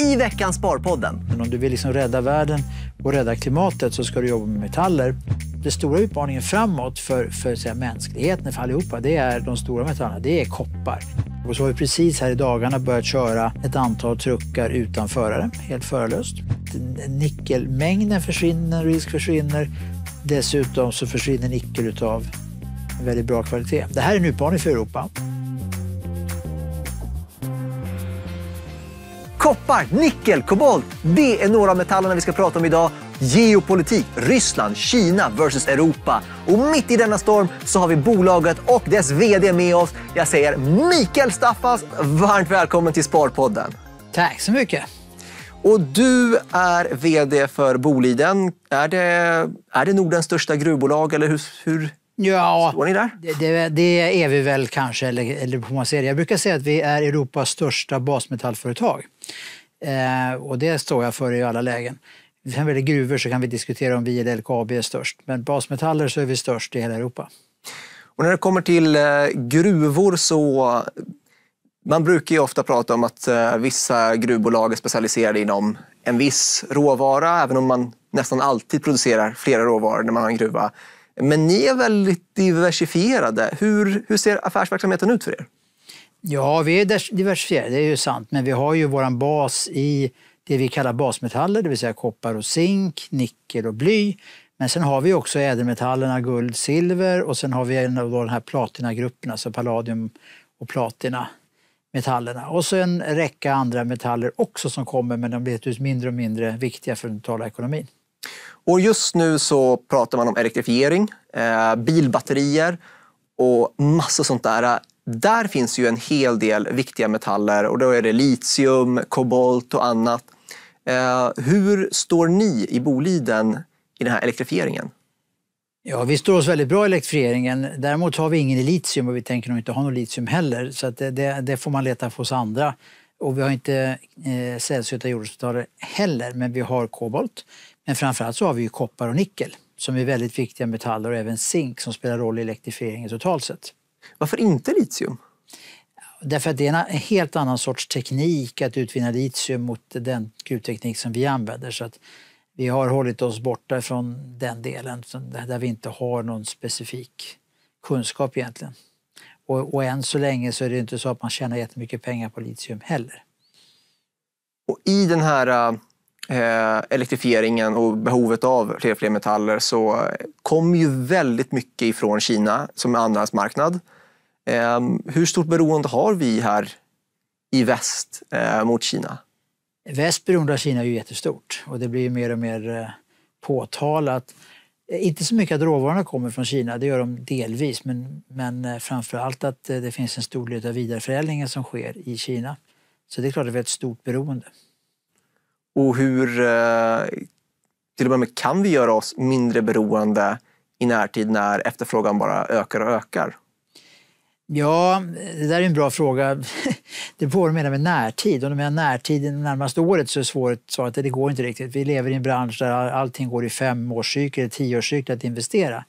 i veckans Sparpodden. Men om du vill liksom rädda världen och rädda klimatet så ska du jobba med metaller. Den stora utmaningen framåt för, för så mänskligheten, för allihopa, det är de stora metallerna, det är koppar. Och så har vi precis här i dagarna börjat köra ett antal truckar utan förare, helt förarlöst. Nickelmängden försvinner, risk försvinner. Dessutom så försvinner nickel av väldigt bra kvalitet. Det här är en utmaning för Europa. koppar, nickel, kobolt. Det är några av metallerna vi ska prata om idag. Geopolitik, Ryssland, Kina versus Europa. Och mitt i denna storm så har vi bolaget och dess VD med oss. Jag säger Mikael Staffas, varmt välkommen till Sparpodden. Tack så mycket. Och du är VD för Boliden. Är det, är det Nordens största gruvbolag eller hur, hur Ja, Står ni där? Det, det, är vi väl kanske, eller, eller får man Jag brukar säga att vi är Europas största basmetallföretag. Eh, och det står jag för i alla lägen. Sen vad det gruvor så kan vi diskutera om vi eller LKAB är störst. Men basmetaller så är vi störst i hela Europa. Och när det kommer till eh, gruvor så man brukar ju ofta prata om att eh, vissa gruvbolag är specialiserade inom en viss råvara, även om man nästan alltid producerar flera råvaror när man har en gruva. Men ni är väldigt diversifierade. Hur, hur ser affärsverksamheten ut för er? Ja, vi är diversifierade, det är ju sant. Men vi har ju vår bas i det vi kallar basmetaller, det vill säga koppar och zink, nickel och bly. Men sen har vi också ädelmetallerna guld, silver och sen har vi en av de här platinagrupperna, så palladium och platina metallerna. Och så en räcka andra metaller också som kommer, men de blir mindre och mindre viktiga för den totala ekonomin. Och just nu så pratar man om elektrifiering, eh, bilbatterier och massa sånt där. Där finns ju en hel del viktiga metaller och då är det litium, kobolt och annat. Eh, hur står ni i Boliden i den här elektrifieringen? Ja, vi står oss väldigt bra i elektrifieringen. Däremot har vi ingen litium och vi tänker nog inte ha något litium heller. Så det, det, det, får man leta efter hos andra. Och vi har inte eh, sällsynta jordartsmetaller heller, men vi har kobolt. Men framförallt så har vi ju koppar och nickel som är väldigt viktiga metaller och även zink som spelar roll i elektrifieringen totalt sett. Varför inte litium? Därför att det är en helt annan sorts teknik att utvinna litium mot den gruvteknik som vi använder. Så att vi har hållit oss borta från den delen där vi inte har någon specifik kunskap egentligen. Och, och än så länge så är det inte så att man tjänar jättemycket pengar på litium heller. Och i den här äh, eh, elektrifieringen och behovet av fler och fler metaller så kommer ju väldigt mycket ifrån Kina som är andrahandsmarknad. Eh, hur stort beroende har vi här i väst eh, mot Kina? Väst beroende av Kina är ju jättestort och det blir mer och mer eh, påtalat. Eh, inte så mycket att råvarorna kommer från Kina, det gör de delvis, men, men eh, allt att det finns en stor del av vidareförädlingen som sker i Kina. Så det är klart att vi har ett stort beroende. Och hur eh, till och med kan vi göra oss mindre beroende i närtid när efterfrågan bara ökar och ökar? Ja, det där är en bra fråga. Det är vad du menar med närtid. Om du menar närtid det närmaste året så är svaret att det går inte riktigt. Vi lever i en bransch där allting går i femårscykler eller tioårscykler att investera.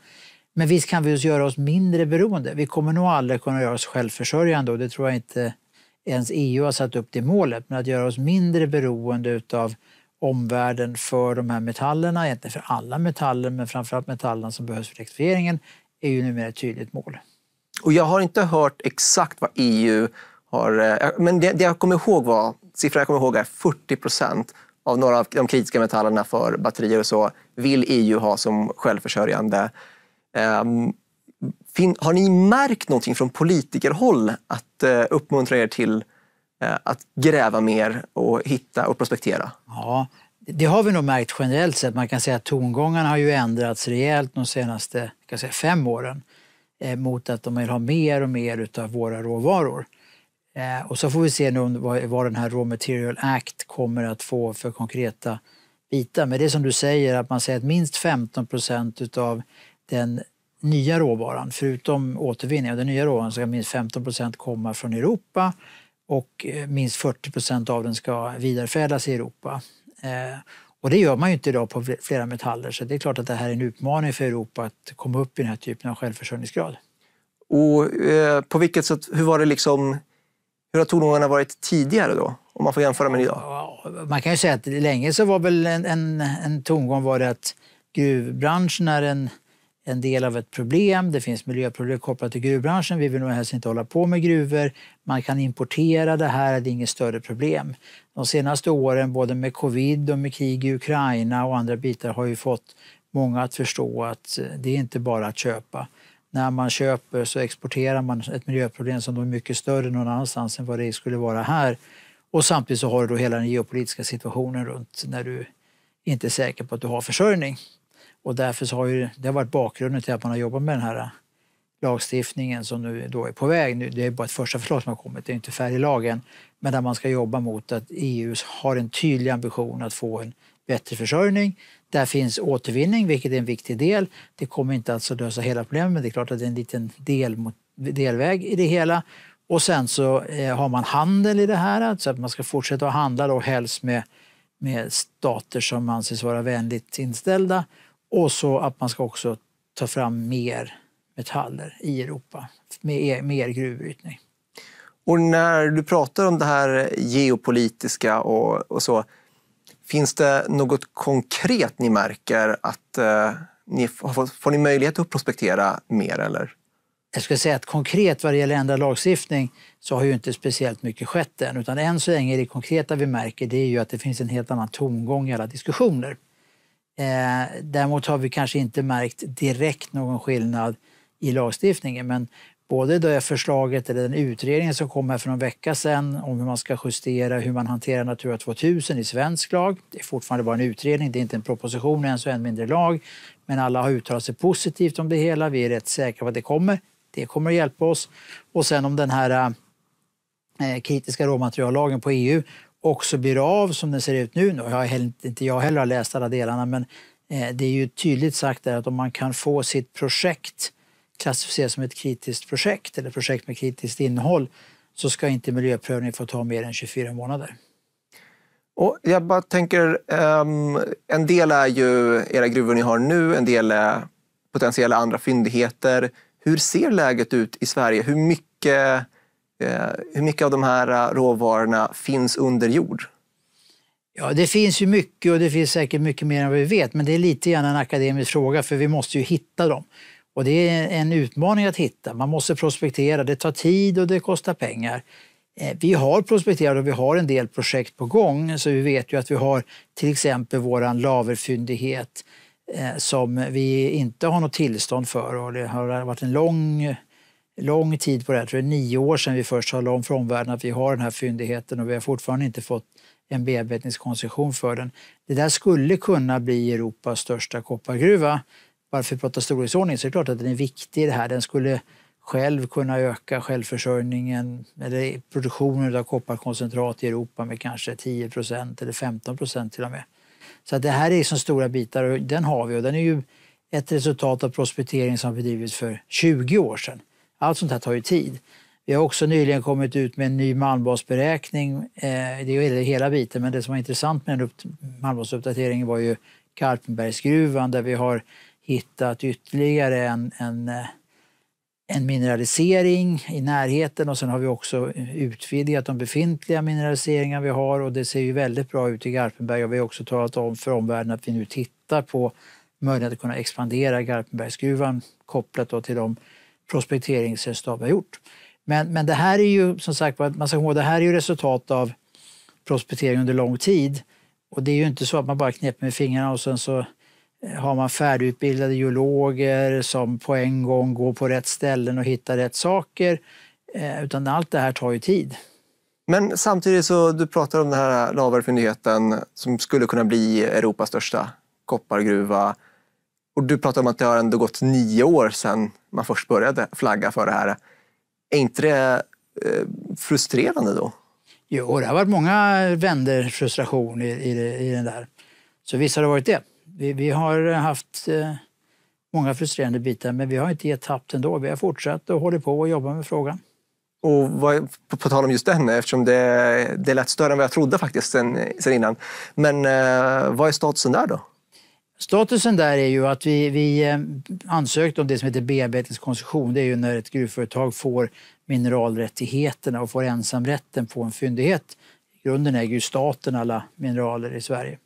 Men visst kan vi göra oss mindre beroende. Vi kommer nog aldrig kunna göra oss självförsörjande och det tror jag inte ens EU har satt upp det målet, men att göra oss mindre beroende av omvärlden för de här metallerna, egentligen för alla metaller, men framförallt metallerna som behövs för elektrifieringen, är ju numera ett tydligt mål. Och jag har inte hört exakt vad EU har, eh, men det, det jag kommer ihåg var, siffran jag kommer ihåg är 40 procent av några av de kritiska metallerna för batterier och så vill EU ha som självförsörjande. Um, har ni märkt någonting från politikerhåll att eh, uppmuntra er till eh, att gräva mer och hitta och prospektera? Ja, det har vi nog märkt generellt sett. Man kan säga att tongångarna har ju ändrats rejält de senaste kan säga, fem åren eh, mot att de vill ha mer och mer av våra råvaror. Eh, och så får vi se nu vad, vad, den här Raw Material Act kommer att få för konkreta bitar. Men det är som du säger, att man säger att minst 15 procent av den nya råvaran, förutom återvinning av den nya råvaran, ska minst 15 procent komma från Europa och eh, minst 40 procent av den ska vidareförädlas i Europa. Eh, och det gör man ju inte idag på flera metaller så det är klart att det här är en utmaning för Europa att komma upp i den här typen av självförsörjningsgrad. Och eh, på vilket sätt, hur var det liksom, hur har tongångarna varit tidigare då? Om man får jämföra med idag. Man kan ju säga att länge så var väl en, en, en tongång var det att gruvbranschen är en en del av ett problem. Det finns miljöproblem kopplat till gruvbranschen. Vi vill nog helst inte hålla på med gruvor. Man kan importera det här, det är inget större problem. De senaste åren, både med covid och med krig i Ukraina och andra bitar, har ju fått många att förstå att eh, det är inte bara att köpa. När man köper så exporterar man ett miljöproblem som är mycket större någon annanstans än vad det skulle vara här. Och samtidigt så har du då hela den geopolitiska situationen runt när du inte är säker på att du har försörjning. Och därför har ju, det har varit bakgrunden till att man har jobbat med den här lagstiftningen som nu då är på väg. Nu, det är bara ett första förslag som har kommit, det är inte färdig lagen. Men där man ska jobba mot att EU har en tydlig ambition att få en bättre försörjning. Där finns återvinning, vilket är en viktig del. Det kommer inte alltså lösa hela problemet, men det är klart att det är en liten del mot, delväg i det hela. Och sen så eh, har man handel i det här, så att man ska fortsätta att handla då helst med, med stater som anses vara vänligt inställda och så att man ska också ta fram mer metaller i Europa, med e-, mer gruvbrytning. Och när du pratar om det här geopolitiska och, och så, finns det något konkret ni märker att eh, ni, får ni möjlighet att prospektera mer? Eller? Jag skulle säga att konkret vad det gäller ändrad lagstiftning så har ju inte speciellt mycket skett än. Utan än så länge det konkreta vi märker det är ju att det finns en helt annan tomgång i alla diskussioner. Eh, däremot har vi kanske inte märkt direkt någon skillnad i lagstiftningen. Men både det förslaget eller den utredningen som kom här för någon vecka sedan om hur man ska justera hur man hanterar Natura 2000 i svensk lag. Det är fortfarande bara en utredning, det är inte en proposition ens och än mindre lag. Men alla har uttalat sig positivt om det hela. Vi är rätt säkra på att det kommer. Det kommer att hjälpa oss. Och sen om den här eh, kritiska råmateriallagen på EU också blir av som den ser ut nu. Nu har inte jag heller läst alla delarna men eh, det är ju tydligt sagt där att om man kan få sitt projekt klassificerat som ett kritiskt projekt eller projekt med kritiskt innehåll så ska inte miljöprövning få ta mer än 24 månader. Och jag bara tänker, um, en del är ju era gruvor ni har nu, en del är potentiella andra fyndigheter. Hur ser läget ut i Sverige? Hur mycket Eh, hur mycket av de här eh, råvarorna finns under jord? Ja, det finns ju mycket och det finns säkert mycket mer än vad vi vet, men det är lite grann en akademisk fråga för vi måste ju hitta dem. Och det är en utmaning att hitta. Man måste prospektera, det tar tid och det kostar pengar. Eh, vi har prospekterat och vi har en del projekt på gång, så vi vet ju att vi har till exempel vår laverfyndighet som vi inte har något tillstånd för och det har varit en lång lång tid på det här. Jag tror det är nio år sedan vi först talade om för omvärlden att vi har den här fyndigheten och vi har fortfarande inte fått en bearbetningskoncession för den. Det där skulle kunna bli Europas största koppargruva. Varför prata storleksordning? Så det klart att den är viktig i det här. Den skulle själv kunna öka självförsörjningen eller produktionen av kopparkoncentrat i Europa med kanske 10 eller 15 till och med. Så det här är så stora bitar och den har vi och den är ju ett resultat av prospektering som bedrivits för 20 år sedan. Allt sånt här tar ju tid. Vi har också nyligen kommit ut med en ny malmbasberäkning. Eh, det gäller hela biten, men det som var intressant med malmbasuppdateringen var ju Karpenbergsgruvan där vi har hittat ytterligare en, en, eh, en, mineralisering i närheten och sen har vi också utvidgat de befintliga mineraliseringar vi har och det ser ju väldigt bra ut i Garpenberg och vi har också talat om för omvärlden att vi nu tittar på möjligheten att kunna expandera Garpenbergsgruvan kopplat till de prospekteringsresultat vi har gjort. Men, men det här är ju som sagt man ska ihåg, det här är ju resultat av prospektering under lång tid. Och det är ju inte så att man bara knäpper med fingrarna och sen så eh, har man färdigutbildade geologer som på en gång går på rätt ställen och hittar rätt saker. Eh, utan allt det här tar ju tid. Men samtidigt så du pratar om den här Lavarfyndigheten som skulle kunna bli Europas största koppargruva. Och du pratar om att det har ändå gått nio år sedan man först började flagga för det här. Är inte det eh, frustrerande då? Jo, det har varit många vänder frustration i, i, i den där. Så visst har det varit det. Vi, vi har haft eh, många frustrerande bitar, men vi har inte gett tappt ändå. Vi har fortsatt och håller på och jobbar med frågan. Och vad, på, på tal om just den, eftersom det, det lät större än vad jag trodde faktiskt sen, sen innan. Men eh, vad är statusen där då? Statusen där är ju att vi, vi eh, ansökte om det som heter bearbetningskoncession. Det är ju när ett gruvföretag får mineralrättigheterna och får ensamrätten på en fyndighet. I grunden äger ju staten alla mineraler i Sverige.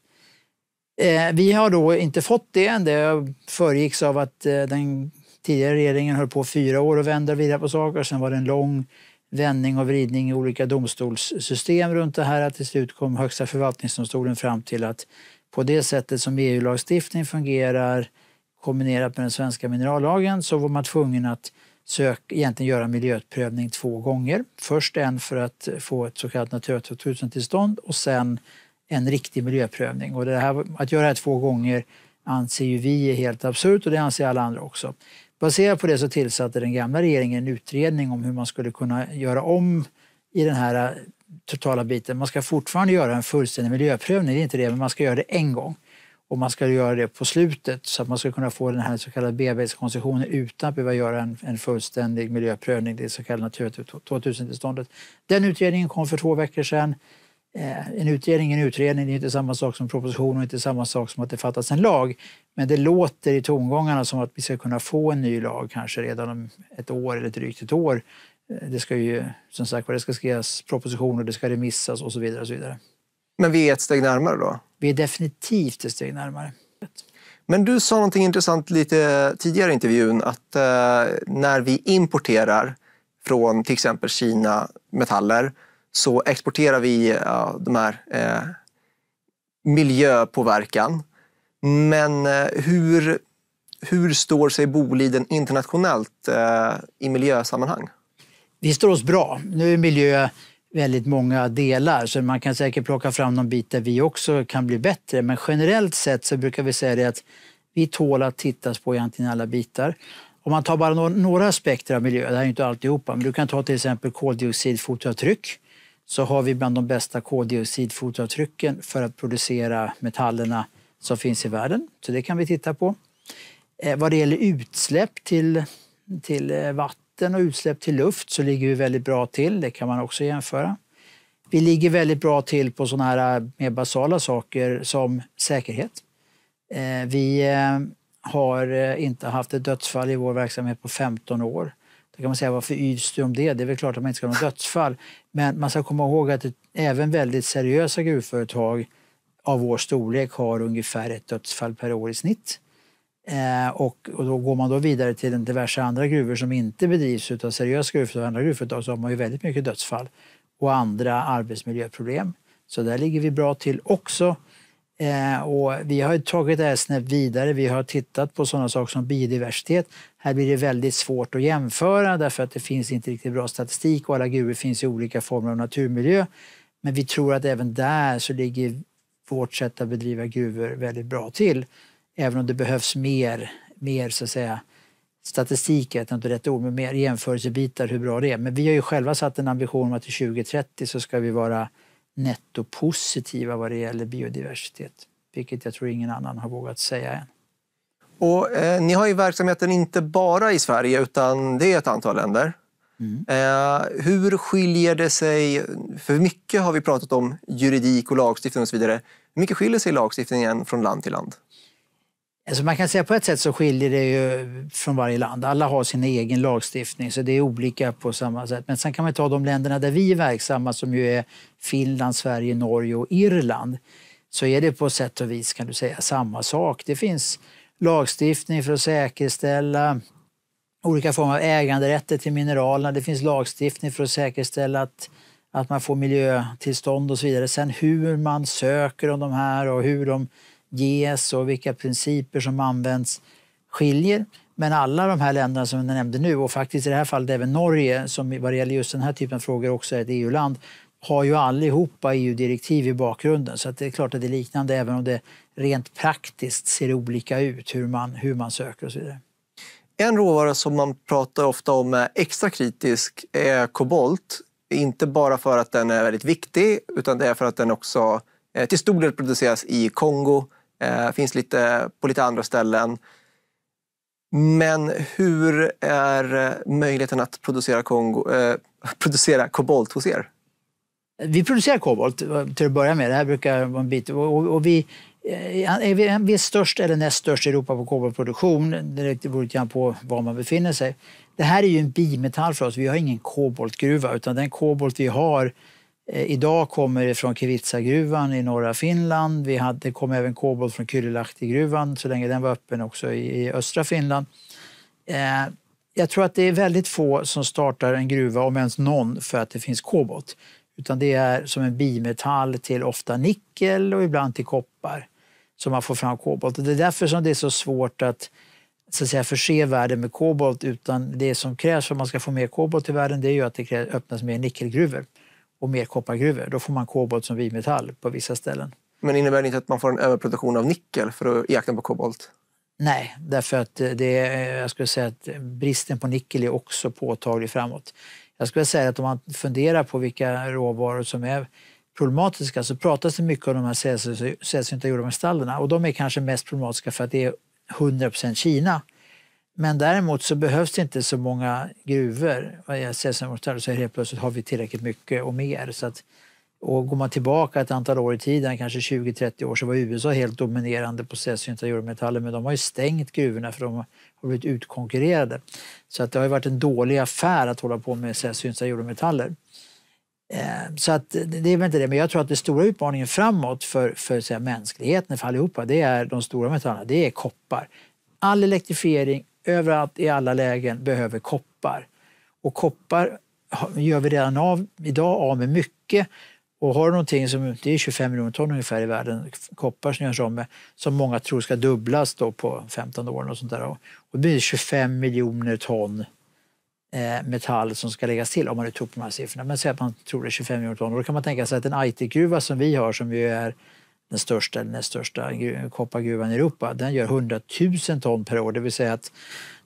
Eh, vi har då inte fått det Det föregicks av att eh, den tidigare regeringen höll på fyra år och vände vidare på saker. Sen var det en lång vändning och vridning i olika domstolssystem runt det här. Till slut kom Högsta förvaltningsdomstolen fram till att på det sättet som EU-lagstiftning fungerar kombinerat med den svenska minerallagen så var man tvungen att sök, egentligen göra miljöprövning två gånger. Först en för att få ett så kallat Natura 2000-tillstånd och sen en riktig miljöprövning. Och det här, att göra det här två gånger anser ju vi är helt absurt och det anser alla andra också. Baserat på det så tillsatte den gamla regeringen en utredning om hur man skulle kunna göra om i den här eh, totala biten. Man ska fortfarande göra en fullständig miljöprövning, det är inte det, men man ska göra det en gång. Och man ska göra det på slutet så att man ska kunna få den här så kallade bearbetningskoncessionen utan att behöva göra en, en fullständig miljöprövning, det så kallade Natura 2000-tillståndet. Den utredningen kom för två veckor sedan. Eh, en utredning en utredning, det är inte samma sak som proposition och inte samma sak som att det fattas en lag. Men det låter i tongångarna som att vi ska kunna få en ny lag kanske redan om ett år eller drygt ett år Eh, det ska ju som sagt det ska skrivas propositioner, det ska remissas och så vidare. Och så vidare. Men vi är ett steg närmare då? Vi är definitivt ett steg närmare. Men du sa någonting intressant lite tidigare i intervjun att eh, när vi importerar från till exempel Kina metaller så exporterar vi ja, de här eh, miljöpåverkan. Men eh, hur, hur står sig Boliden internationellt eh, i miljösammanhang? vi står oss bra. Nu är miljö väldigt många delar så man kan säkert plocka fram någon bit där vi också kan bli bättre. Men generellt sett så brukar vi säga det att vi tål att tittas på egentligen alla bitar. Om man tar bara några aspekter av miljö, det här är inte alltihopa, men du kan ta till exempel koldioxidfotavtryck. Så har vi bland de bästa koldioxidfotavtrycken för att producera metallerna som finns i världen. Så det kan vi titta på. Eh, vad det gäller utsläpp till till eh, vatten och utsläpp till luft så ligger vi väldigt bra till. Det kan man också jämföra. Vi ligger väldigt bra till på sådana här eh, mer basala saker som säkerhet. Eh, vi har inte haft ett dödsfall i vår verksamhet på 15 år. Då kan man säga, varför yvs du om det? Det är väl klart att man inte ska ha något dödsfall. Men man ska komma ihåg att även väldigt seriösa gruvföretag av vår storlek har ungefär ett dödsfall per år i snitt. Eh, och, och, då går man då vidare till en diverse andra gruvor som inte bedrivs av seriösa gruvföretag, andra gruvföretag, så har man ju väldigt mycket dödsfall och andra arbetsmiljöproblem. Så där ligger vi bra till också. Eh, och vi har tagit det här snäpp vidare. Vi har tittat på sådana saker som biodiversitet. Här blir det väldigt svårt att jämföra därför att det finns inte riktigt bra statistik och alla gruvor finns i olika former av naturmiljö. Men vi tror att även där så ligger vårt sätt att bedriva gruvor väldigt bra till. Även om det behövs mer, mer så att säga, statistik är inte rätt ord, men mer jämförelsebitar hur bra det är. Men vi har ju själva satt en ambition om att till 2030 så ska vi vara nettopositiva vad det gäller biodiversitet. Vilket jag tror ingen annan har vågat säga än. Och, eh, ni har ju verksamheten inte bara i Sverige utan det är ett antal länder. Mm. Eh, hur skiljer det sig? För mycket har vi pratat om juridik och lagstiftning och så vidare. Hur mycket skiljer sig lagstiftningen från land till land? Alltså man kan säga på ett sätt så skiljer det ju från varje land. Alla har sin egen lagstiftning så det är olika på samma sätt. Men sen kan man ta de länderna där vi är verksamma som ju är Finland, Sverige, Norge och Irland. Så är det på sätt och vis kan du säga samma sak. Det finns lagstiftning för att säkerställa olika former av äganderätter till mineralerna. Det finns lagstiftning för att säkerställa att, att man får miljötillstånd och så vidare. Sen hur man söker om de här och hur de ges och vilka principer som används skiljer. Men alla de här länderna som jag nämnde nu och faktiskt i det här fallet även Norge som vad gäller just den här typen av frågor också är ett EU-land har ju allihopa EU-direktiv i bakgrunden så det är klart att det är liknande även om det rent praktiskt ser olika ut hur man, hur man söker och så vidare. En råvara som man pratar ofta om är extra kritisk är kobolt. Inte bara för att den är väldigt viktig utan det är för att den också eh, till stor del produceras i Kongo Eh, finns lite, på lite andra ställen. Men hur är eh, möjligheten att producera, Kongo, eh, producera kobolt hos er? Vi producerar kobolt eh, till att börja med. Det här brukar vara en bit. Och, och vi, eh, är vi, vi är störst eller näst störst i Europa på koboltproduktion. Det beror lite på var man befinner sig. Det här är ju en bimetall för oss. Vi har ingen koboltgruva utan den kobolt vi har Eh, idag kommer det från Kivitsagruvan i norra Finland. Vi hade, det kom även kobolt från Kylylahti-gruvan så länge den var öppen också i, i östra Finland. Eh, jag tror att det är väldigt få som startar en gruva, om ens någon, för att det finns kobolt. Utan det är som en bimetall till ofta nickel och ibland till koppar som man får fram kobolt. det är därför som det är så svårt att, så att säga, förse världen med kobolt. Utan det som krävs för att man ska få mer kobolt i världen det är ju att det öppnas mer nickelgruvor och mer koppargruvor. Då får man kobolt som vimetall på vissa ställen. Men innebär det inte att man får en överproduktion av nickel för att jakten på kobolt? Nej, därför att det, jag skulle säga att bristen på nickel är också påtaglig framåt. Jag skulle säga att om man funderar på vilka råvaror som är problematiska så pratas det mycket om de här sällsynta jordarmetallerna och de är kanske mest problematiska för att det är 100 Kina men däremot så behövs det inte så många gruvor. Jag säger som så här, helt plötsligt har vi tillräckligt mycket och mer. Så att, och går man tillbaka ett antal år i tiden, kanske 20-30 år, så var USA helt dominerande på sällsynta jordarmetaller, men de har ju stängt gruvorna för de har blivit utkonkurrerade. Så att det har varit en dålig affär att hålla på med sällsynta jordarmetaller. Eh, så att, det är väl inte det, men jag tror att den stora utmaningen framåt för, för så mänskligheten, för allihopa, det är de stora metallerna, det är koppar. All elektrifiering, överallt i alla lägen behöver koppar. Och koppar gör vi redan av, idag av med mycket. Och har någonting som, det är 25 miljoner ton ungefär i världen, koppar som görs av med, som många tror ska dubblas då på 15 år. Och sånt där. Och det blir 25 miljoner ton eh, metall som ska läggas till, om man nu tror på de här siffrorna. Men säg att man tror det är 25 miljoner ton. Och då kan man tänka sig att en Aitikgruva som vi har, som ju är den största eller näst största koppargruvan i Europa, den gör 100 000 ton per år. Det vill säga att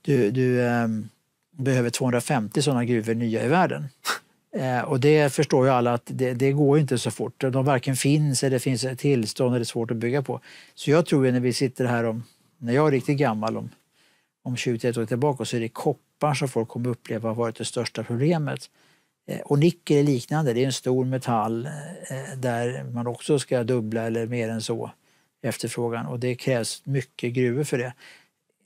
du, du ähm, behöver 250 sådana gruvor nya i världen. Eh, och det förstår ju alla att det, det, går inte så fort. De varken finns eller finns tillstånd eller svårt att bygga på. Så jag tror ju när vi sitter här om, när jag är riktigt gammal om, om 20 år tillbaka så är det koppar som folk kommer uppleva har varit det största problemet. Eh, och nickel är liknande, det är en stor metall eh, där man också ska dubbla eller mer än så efterfrågan och det krävs mycket gruvor för det.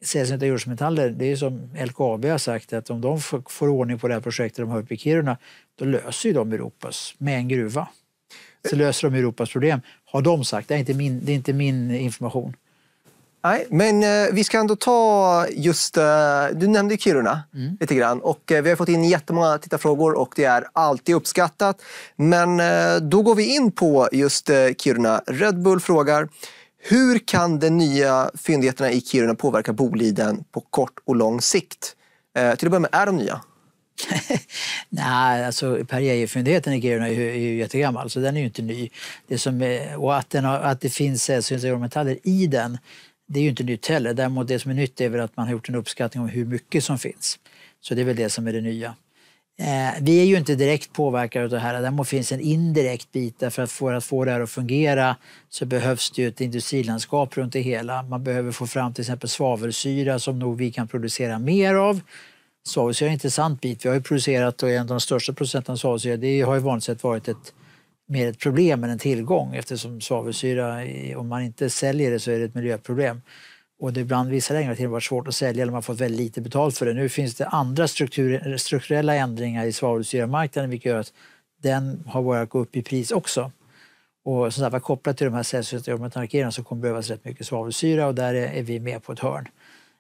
Sällsynta jordartsmetaller, det är som LKAB har sagt att om de får ordning på det här projektet de har uppe i Kiruna, då löser ju de Europas med en gruva. Så löser de Europas problem, har de sagt. Det är inte min, det är inte min information. Nej, men eh, vi ska ändå ta just... Eh, du nämnde Kiruna mm. lite grann. Och, eh, vi har fått in jättemånga tittarfrågor och det är alltid uppskattat. Men då går vi in på just Kiruna. Red Bull frågar hur kan de nya fyndigheterna i Kiruna påverka Boliden på kort och lång sikt? till att börja med, är de nya? Nej, alltså Per Geijer-fyndigheten i Kiruna är ju, är ju jättegammal, så den är ju inte ny. Det som, och att, den har, att det finns sällsynta cesiumsmetaller i den det är ju inte nytt heller. Däremot det som är nytt är väl att man har gjort en uppskattning om hur mycket som finns. Så det är väl det som är det nya. Eh, vi är ju inte direkt påverkade av det här. Däremot finns en indirekt bit därför att för att få det här att fungera så behövs det ju ett industrilandskap runt det hela. Man behöver få fram till exempel svavelsyra som nog vi kan producera mer av. Svavelsyra är en intressant bit. Vi har ju producerat och en av de största producenterna av svavelsyra det har ju vanligt sett varit ett mer ett problem än en tillgång eftersom svavelsyra, om man inte säljer det så är det ett miljöproblem. Och det ibland vissa längre till varit svårt att sälja eller man fått väldigt lite betalt för det. Nu finns det andra strukturella ändringar i svavelsyramarknaden vilket gör att den har börjat gå upp i pris också. Och som sagt, kopplat till de här cellsystemarkeringarna så kommer det behövas rätt mycket svavelsyra och där är vi med på ett hörn.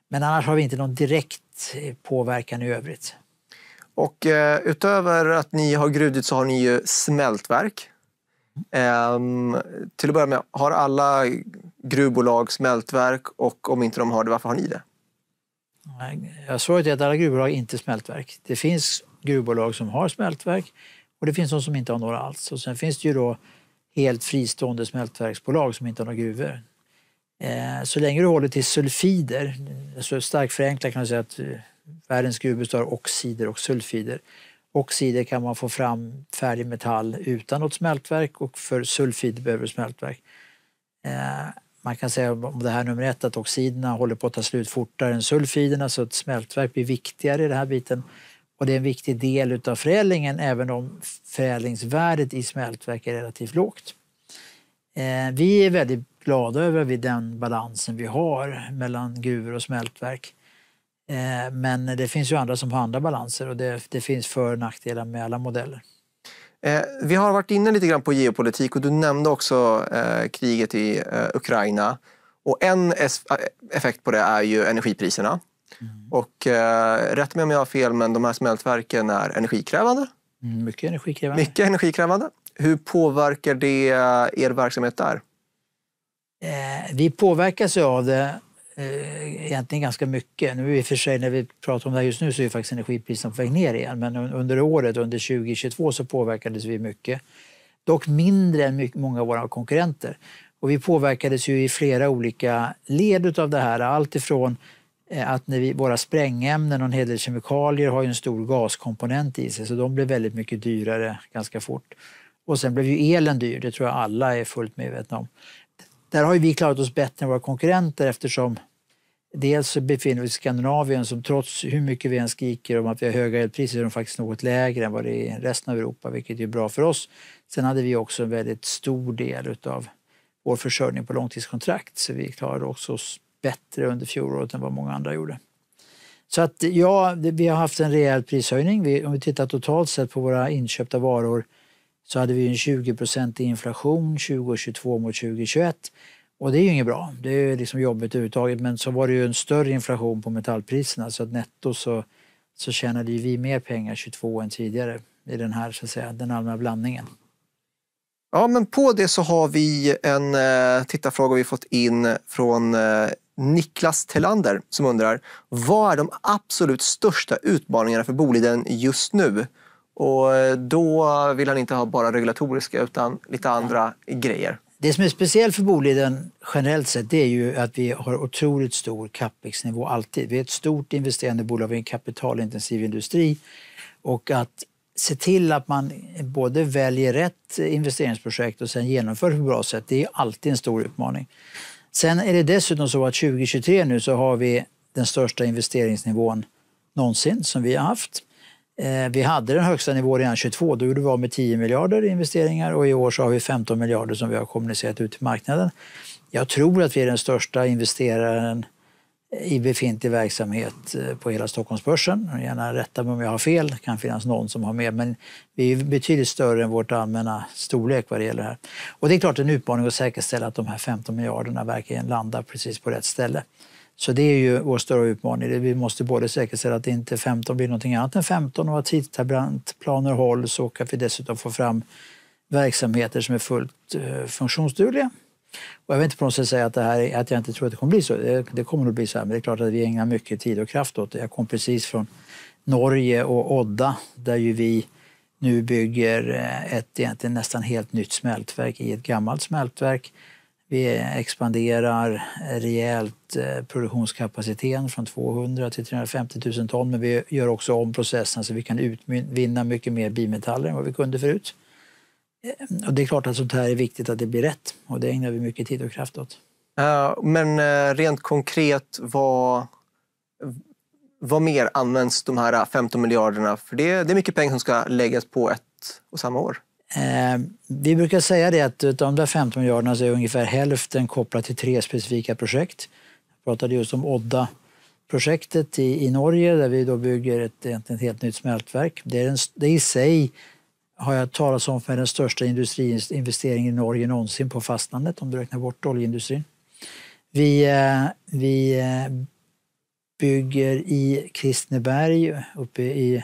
Men annars har vi inte någon direkt eh, påverkan i övrigt. Och eh, utöver att ni har grudit så har ni ju smältverk Um, till att börja med, har alla gruvbolag smältverk och om inte de har det, varför har ni det? Jag svaret är att alla gruvbolag inte smältverk. Det finns gruvbolag som har smältverk och det finns de som inte har några alls. Och sen finns det ju då helt fristående smältverksbolag som inte har några gruvor. Ehm, så länge du håller till sulfider, så alltså starkt förenklat kan man säga att eh, världens gruvor består av oxider och sulfider. Oxider kan man få fram färdig metall utan något smältverk och för sulfid behöver smältverk. Eh, man kan säga om det här nummer ett att oxiderna håller på att ta slut fortare än sulfiderna så ett smältverk blir viktigare i den här biten. Och det är en viktig del utav förädlingen även om förädlingsvärdet i smältverk är relativt lågt. Eh, vi är väldigt glada över den balansen vi har mellan gruvor och smältverk. Eh, men det finns ju andra som har andra balanser och det, det finns för och nackdelar med alla modeller. Eh, vi har varit inne lite grann på geopolitik och du nämnde också eh, kriget i eh, Ukraina. Och en eh, effekt på det är ju energipriserna. Mm. Och eh, rätt mig om jag har fel, men de här smältverken är energikrävande. Mm, mycket energikrävande. Mycket energikrävande. Hur påverkar det eh, er verksamhet där? vi påverkas ju av det Eh, egentligen ganska mycket. Nu i och för sig när vi pratar om det här just nu så är faktiskt energipriserna på väg ner igen. Men under året, under 2022, så påverkades vi mycket. Dock mindre än mycket, många av våra konkurrenter. Och vi påverkades ju i flera olika led av det här. Allt ifrån eh, att när vi, våra sprängämnen och en hel del kemikalier har en stor gaskomponent i sig så de blev väldigt mycket dyrare ganska fort. Och sen blev ju elen dyr, det tror jag alla är fullt medvetna om. Där har vi klarat oss bättre än våra konkurrenter eftersom Dels befinner vi oss i Skandinavien som trots hur mycket vi än skriker om att vi har höga elpriser är de faktiskt något lägre än vad det är i resten av Europa, vilket är bra för oss. Sen hade vi också en väldigt stor del av vår försörjning på långtidskontrakt så vi klarade också oss bättre under fjolåret än vad många andra gjorde. Så att ja, vi har haft en rejäl prishöjning. om vi tittar totalt sett på våra inköpta varor så hade vi en 20 inflation 2022 mot 2021. Och det är ju inget bra. Det är liksom jobbigt överhuvudtaget. Men så var det ju en större inflation på metallpriserna så att netto så, så tjänade ju vi mer pengar 22 än tidigare i den här så att säga, den allmänna blandningen. Ja, men på det så har vi en eh, tittarfråga vi fått in från eh, Niklas Telander som undrar vad är de absolut största utmaningarna för Boliden just nu? Och eh, då vill han inte ha bara regulatoriska utan lite andra ja. grejer. Det som är speciellt för Boliden generellt sett det är ju att vi har otroligt stor capexnivå alltid. Vi är ett stort investerande bolag, vi är en kapitalintensiv industri. Och att se till att man både väljer rätt investeringsprojekt och sen genomför det på ett bra sätt, det är alltid en stor utmaning. Sen är det dessutom så att 2023 nu så har vi den största investeringsnivån någonsin som vi har haft. Eh, vi hade den högsta nivån redan 22. Då gjorde vi av med 10 miljarder i investeringar och i år så har vi 15 miljarder som vi har kommunicerat ut till marknaden. Jag tror att vi är den största investeraren eh, i befintlig verksamhet eh, på hela Stockholmsbörsen. Gärna rätta mig om jag har fel, det kan finnas någon som har mer, men vi är betydligt större än vårt allmänna storlek vad det gäller det här. Och det är klart en utmaning att säkerställa att de här 15 miljarderna verkligen landar precis på rätt ställe. Så det är ju vår större utmaning. Vi måste både säkerställa att inte 15 blir någonting annat än 15 och att tidtabellplaner hålls och att vi dessutom får fram verksamheter som är fullt eh, funktionsdugliga. Och jag vill inte på något sätt säga att, det här, är, att jag inte tror att det kommer bli så. Det, det kommer nog bli så här, men det är klart att vi ägnar mycket tid och kraft åt det. Jag kom precis från Norge och Odda där ju vi nu bygger eh, ett egentligen nästan helt nytt smältverk i ett gammalt smältverk vi expanderar rejält eh, produktionskapaciteten från 200 till 350 000 ton men vi gör också om processen så vi kan utvinna mycket mer bimetaller än vad vi kunde förut. Eh, och det är klart att sånt här är viktigt att det blir rätt och det ägnar vi mycket tid och kraft åt. Men eh, rent konkret, vad, vad mer används de här 15 miljarderna? För det, det är mycket pengar som ska läggas på ett och samma år. Eh, vi brukar säga det att av de där 15 miljarderna så är ungefär hälften kopplat till tre specifika projekt. Jag pratade just om Odda-projektet i, i Norge där vi då bygger ett, ett helt nytt smältverk. Det, är en, det i sig har jag talat om för den största industriinvesteringen i Norge någonsin på fastlandet om du räknar bort oljeindustrin. Vi, eh, vi eh, bygger i Kristineberg uppe i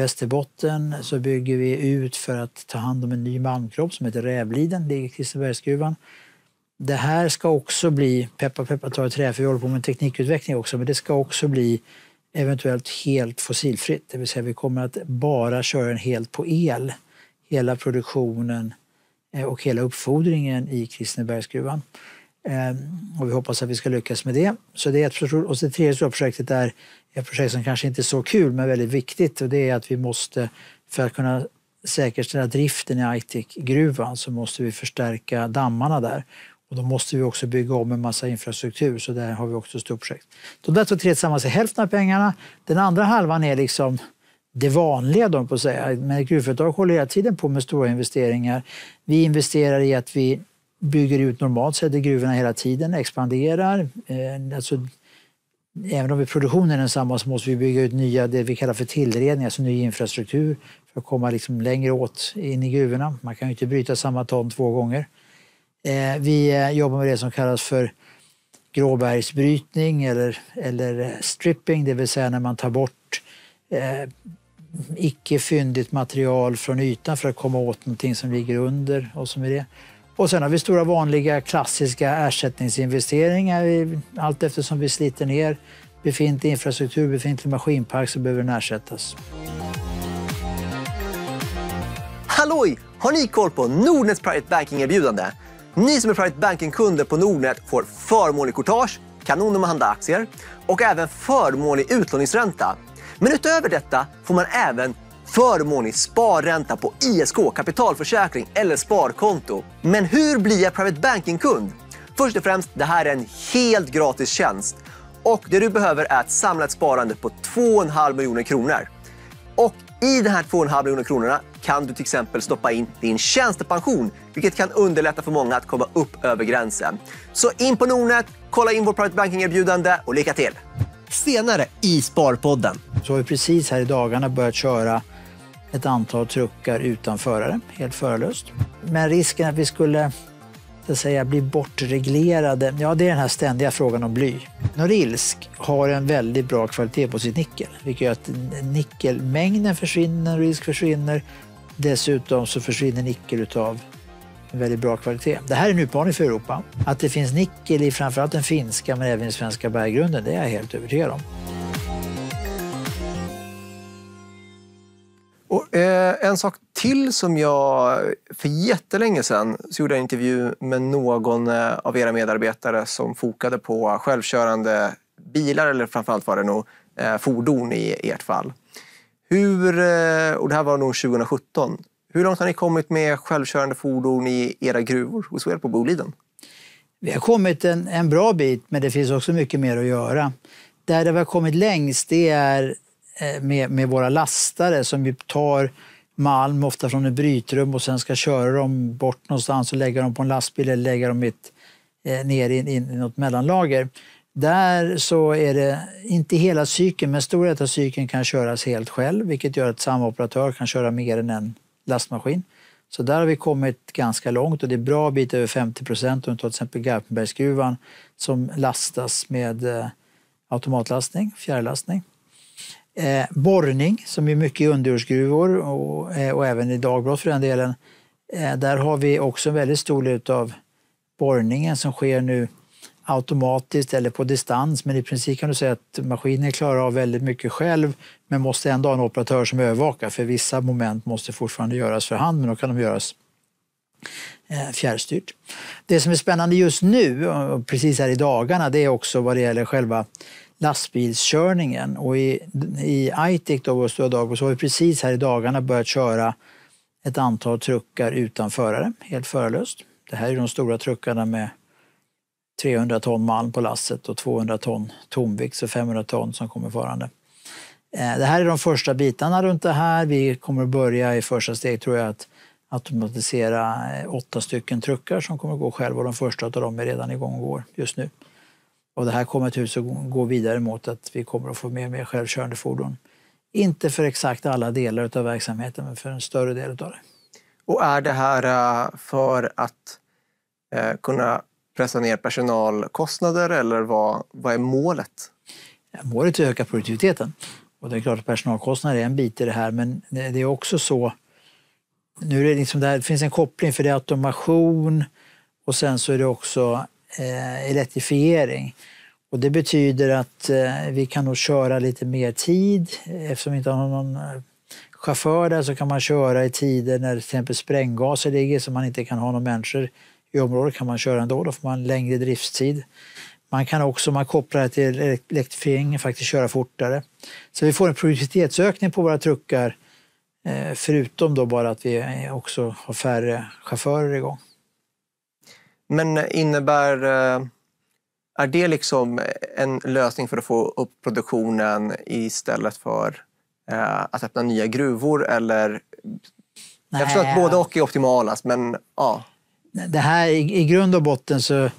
Västerbotten så bygger vi ut för att ta hand om en ny malmkropp som heter Rävliden, ligger i Kristinebergsgruvan. Det här ska också bli, peppa peppa tar trä, för vi håller på med teknikutveckling också, men det ska också bli eventuellt helt fossilfritt. Det vill säga vi kommer att bara köra den helt på el, hela produktionen eh, och hela uppfodringen i Kristinebergsgruvan. Ehm, och vi hoppas att vi ska lyckas med det. Så det är ett Och det tredje stora projektet är ett projekt som kanske inte är så kul men väldigt viktigt och det är att vi måste, för att kunna säkerställa driften i Aitikgruvan så måste vi förstärka dammarna där. Och då måste vi också bygga om en massa infrastruktur, så där har vi också ett stort projekt. De där två tre tillsammans är hälften av pengarna. Den andra halvan är liksom det vanliga, de på att säga. Men gruvföretag håller hela tiden på med stora investeringar. Vi investerar i att vi bygger ut normalt sett i gruvorna hela tiden, expanderar. Eh, alltså, även om produktionen är densamma så måste vi bygga ut nya, det vi kallar för tillredning, alltså ny infrastruktur för att komma liksom längre åt in i gruvorna. Man kan ju inte bryta samma ton två gånger. Eh, vi eh, jobbar med det som kallas för gråbergsbrytning eller, eller stripping, det vill säga när man tar bort icke fyndigt material från ytan för att komma åt någonting som ligger under och som är det. Och sen har vi stora vanliga klassiska ersättningsinvesteringar. Allt eftersom vi sliter ner befintlig infrastruktur, befintlig maskinpark så behöver den ersättas. Halloj! Har ni koll på Nordnets Private Banking-erbjudande? Ni som är Private Banking-kunder på Nordnet får förmånlig courtage, kanon om man handlar aktier och även förmånlig utlåningsränta. Men utöver detta får man även förmånlig sparränta på ISK, kapitalförsäkring eller sparkonto. Men hur blir jag Private Banking-kund? Först och främst, det här är en helt gratis tjänst. Och det du behöver är ett samlat sparande på 2,5 miljoner kronor. Och i de här 2,5 miljoner kronorna kan du till exempel stoppa in din tjänstepension, vilket kan underlätta för många att komma upp över gränsen. Så in på Nordnet, kolla in vårt Private Banking-erbjudande och lycka till! Senare i Sparpodden. Så har vi precis här i dagarna börjat köra ett antal truckar utan förare, helt förarlöst. Men risken att vi skulle så att säga, bli bortreglerade, ja det är den här ständiga frågan om bly. Norilsk har en väldigt bra kvalitet på sitt nickel, vilket gör att nickelmängden försvinner, Norilsk försvinner. Dessutom så försvinner nickel utav en väldigt bra kvalitet. Det här är en utmaning för Europa. Att det finns nickel i framförallt den finska men även den svenska berggrunden, det är jag helt övertygad om. Och, eh, en sak till som jag, för jättelänge sedan, så gjorde jag en intervju med någon eh, av era medarbetare som fokade på självkörande bilar, eller framförallt var det nog eh, fordon i ert fall. Hur, eh, och det här var nog 2017. Hur långt har ni kommit med självkörande fordon i era gruvor hos er på Boliden? Vi har kommit en, en bra bit, men det finns också mycket mer att göra. Där det har kommit längst det är Eh, med, med våra lastare som ju tar malm ofta från ett brytrum och sen ska köra dem bort någonstans och lägga dem på en lastbil eller lägga dem mitt, eh, ner i, i, något mellanlager. Där så är det inte hela cykeln, men stora delar av cykeln kan köras helt själv, vilket gör att samma operatör kan köra mer än en lastmaskin. Så där har vi kommit ganska långt och det är bra bit över 50 procent om du tar till exempel Garpenbergsgruvan som lastas med eh, automatlastning, fjärrlastning. Eh, borrning, som är mycket i underjordsgruvor och, eh, och även i dagbrott för den delen. Eh, där har vi också en väldigt stor del av borrningen som sker nu automatiskt eller på distans. Men i princip kan du säga att maskinen klarar av väldigt mycket själv men måste ändå ha en operatör som övervakar för vissa moment måste fortfarande göras för hand men då kan de göras eh, fjärrstyrt. Det som är spännande just nu, precis här i dagarna, det är också vad det gäller själva lastbilskörningen. Och i, i Aitik, då, vår stora dagbok, så har vi precis här i dagarna börjat köra ett antal truckar utan förare, helt förarlöst. Det här är de stora truckarna med 300 ton malm på lasset och 200 ton tomvikt, så 500 ton som kommer farande. Eh, det här är de första bitarna runt det här. Vi kommer att börja i första steg, tror jag, att automatisera eh, åtta stycken truckar som kommer att gå själva och de första av dem är redan igång och går just nu. Och det här kommer naturligtvis att gå vidare mot att vi kommer att få mer och mer självkörande fordon. Inte för exakt alla delar av verksamheten, men för en större del av det. Och är det här eh, för att eh, kunna pressa ner personalkostnader eller vad, vad är målet? Målet är att öka produktiviteten. Och det är klart att personalkostnader är en bit i det här, men det är också så... Nu är det liksom där, det finns en koppling för det är automation och sen så är det också Eh, elektrifiering. Och det betyder att eh, vi kan nog köra lite mer tid. Eftersom vi inte har någon eh, chaufför där så kan man köra i tider när till exempel spränggaser ligger så man inte kan ha några människor i området kan man köra ändå. Då får man längre driftstid. Man kan också, om man kopplar det till elektrifieringen, faktiskt köra fortare. Så vi får en produktivitetsökning på våra truckar förutom då bara att vi också har färre chaufförer igång. Men innebär... Eh, är det liksom en lösning för att få upp produktionen istället för eh, att öppna nya gruvor? Eller... jag förstår att både och är optimalast, men ja. Det här, I grund och botten så är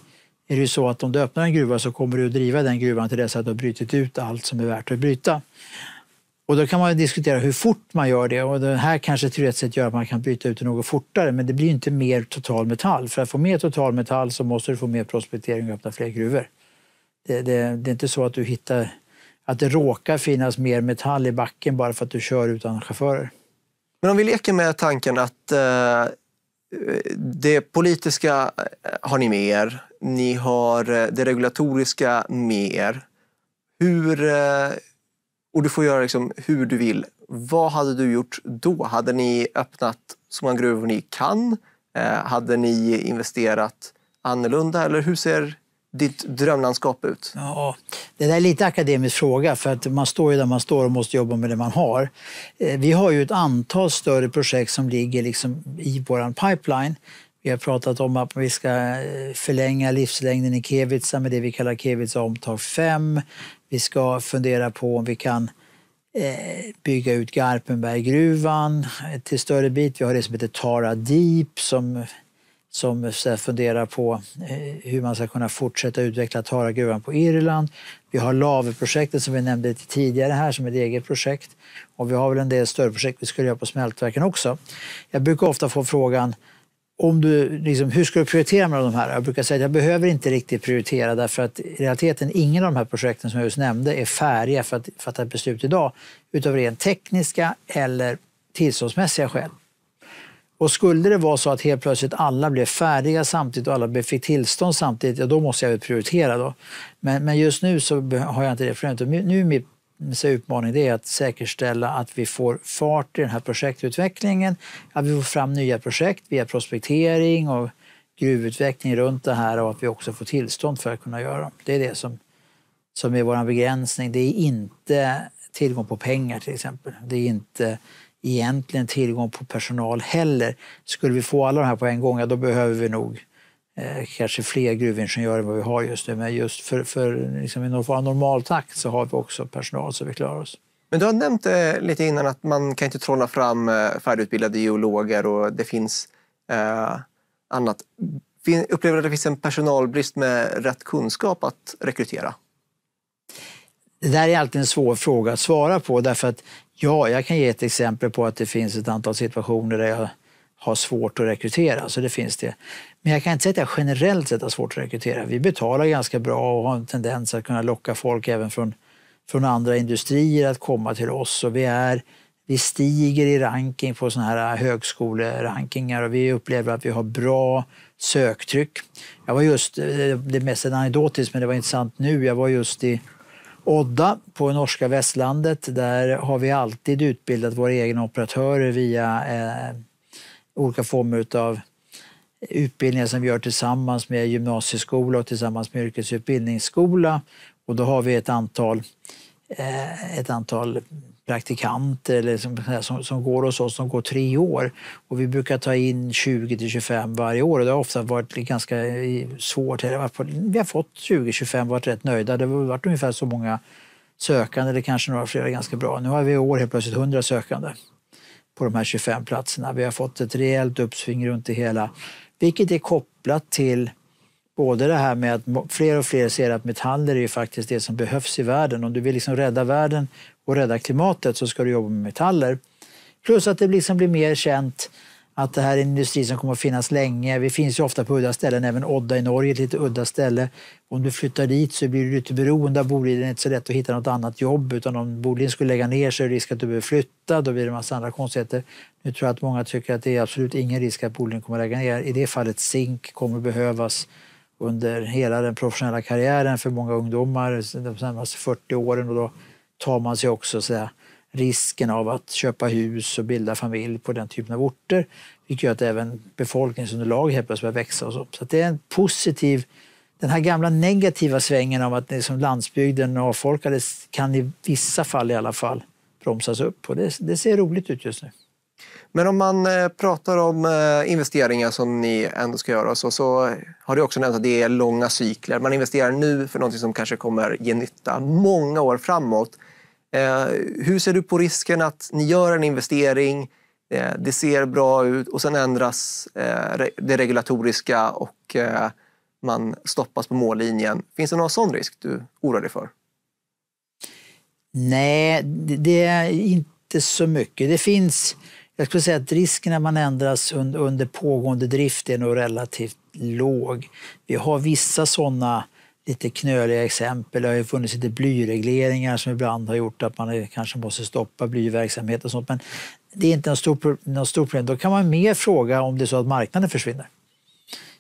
det ju så att om du öppnar en gruva så kommer du att driva den gruvan till dess att du har brutit ut allt som är värt att bryta. Och då kan man diskutera hur fort man gör det. Och den här kanske teoretiskt sett gör att man kan byta ut det något fortare, men det blir inte mer totalmetall. För att få mer totalmetall så måste du få mer prospektering och öppna fler gruvor. Det, det, det är inte så att du hittar att det råkar finnas mer metall i backen bara för att du kör utan chaufförer. Men om vi leker med tanken att eh, det politiska eh, har ni med er, ni har eh, det regulatoriska med er. Hur, eh, och du får göra liksom hur du vill. Vad hade du gjort då? Hade ni öppnat så många gruvor ni kan? Eh, hade ni investerat annorlunda? Eller hur ser ditt drömlandskap ut? Ja, det där är lite akademisk fråga för att man står ju där man står och måste jobba med det man har. Eh, vi har ju ett antal större projekt som ligger liksom i vår pipeline vi har pratat om att vi ska eh, förlänga livslängden i Kevitsa med det vi kallar Kevitsa omtag 5. Vi ska fundera på om vi kan eh, bygga ut Garpenberggruvan eh, till större bit. Vi har det som heter Tara Deep som, som funderar på hur man ska kunna fortsätta utveckla Taragruvan på Irland. Vi har Laveprojektet som vi nämnde tidigare här som ett eget projekt. Och vi har väl en del större projekt vi skulle göra på smältverken också. Jag brukar ofta få frågan om du, liksom, hur ska du prioritera mellan de här? Jag brukar säga att jag behöver inte riktigt prioritera därför att i realiteten ingen av de här projekten som jag just nämnde är färdiga för att fatta ett beslut idag utav rent tekniska eller tillståndsmässiga skäl. Och skulle det vara så att helt plötsligt alla blev färdiga samtidigt och alla fick tillstånd samtidigt, ja, då måste jag prioritera. Då. Men, men just nu så har jag inte det problemet. Nu är mitt utmaning det är att säkerställa att vi får fart i den här projektutvecklingen, att vi får fram nya projekt via prospektering och gruvutveckling runt det här och att vi också får tillstånd för att kunna göra dem. Det är det som, som är vår begränsning. Det är inte tillgång på pengar till exempel. Det är inte egentligen tillgång på personal heller. Skulle vi få alla de här på en gång, ja, då behöver vi nog eh, kanske fler gruvingenjörer än vad vi har just nu. Men just för, för liksom i normal, normal takt så har vi också personal så vi klarar oss. Men du har nämnt eh, lite innan att man kan inte trolla fram eh, färdigutbildade geologer och det finns eh, annat. Fin, upplever du att det finns en personalbrist med rätt kunskap att rekrytera? Det där är alltid en svår fråga att svara på därför att ja, jag kan ge ett exempel på att det finns ett antal situationer där jag har svårt att rekrytera, så det finns det. Men jag kan inte säga att jag generellt sett har svårt att rekrytera. Vi betalar ganska bra och har en tendens att kunna locka folk även från, från andra industrier att komma till oss. Och vi, är, vi stiger i ranking på såna här högskolerankingar och vi upplever att vi har bra söktryck. Jag var just, eh, det är mest anekdotiskt men det var intressant nu, jag var just i Odda på norska västlandet. Där har vi alltid utbildat våra egna operatörer via eh, olika former av utbildningar som vi gör tillsammans med gymnasieskola och tillsammans med yrkesutbildningsskola. Och då har vi ett antal, eh, ett antal praktikanter eller som, som, som, går hos oss, som går tre år. Och vi brukar ta in 20 25 varje år och det har ofta varit ganska eh, svårt. Vi har fått 20-25 varit rätt nöjda. Det har varit ungefär så många sökande, eller kanske några fler ganska bra. Nu har vi i år helt plötsligt 100 sökande på de här 25 platserna. Vi har fått ett rejält uppsving runt det hela, vilket är kopplat till både det här med att fler och fler ser att metaller är faktiskt det som behövs i världen. Om du vill liksom rädda världen och rädda klimatet så ska du jobba med metaller. Plus att det liksom blir mer känt att det här är en industri som kommer att finnas länge. Vi finns ju ofta på udda ställen, även Odda i Norge är ett lite udda ställe. Om du flyttar dit så blir du lite beroende av Boliden, det är inte så lätt att hitta något annat jobb. Utan om Boliden skulle lägga ner så är det risk att du behöver flytta, då blir det en massa andra konstigheter. Nu tror jag att många tycker att det är absolut ingen risk att Boliden kommer att lägga ner. I det fallet zink kommer att behövas under hela den professionella karriären för många ungdomar, de närmaste 40 åren. Och då tar man sig också så här, risken av att köpa hus och bilda familj på den typen av orter. Vilket gör att även befolkningsunderlag helt plötsligt börjar växa. Och så. så det är en positiv, den här gamla negativa svängen av att liksom landsbygden avfolkades kan i vissa fall i alla fall bromsas upp och det, det ser roligt ut just nu. Men om man eh, pratar om eh, investeringar som ni ändå ska göra så, så har du också nämnt att det är långa cykler. Man investerar nu för något som kanske kommer ge nytta många år framåt. Eh, hur ser du på risken att ni gör en investering, eh, det ser bra ut och sen ändras eh, det regulatoriska och man stoppas på mållinjen. Finns det någon sån risk du oroar dig för? Nej, det är inte så mycket. Det finns, jag skulle säga att risken när man ändras under pågående drift är nog relativt låg. Vi har vissa sådana lite knöliga exempel. Det har ju funnits lite blyregleringar som ibland har gjort att man kanske måste stoppa blyverksamhet och sånt. Men det är inte något stort stor problem. Då kan man mer fråga om det är så att marknaden försvinner.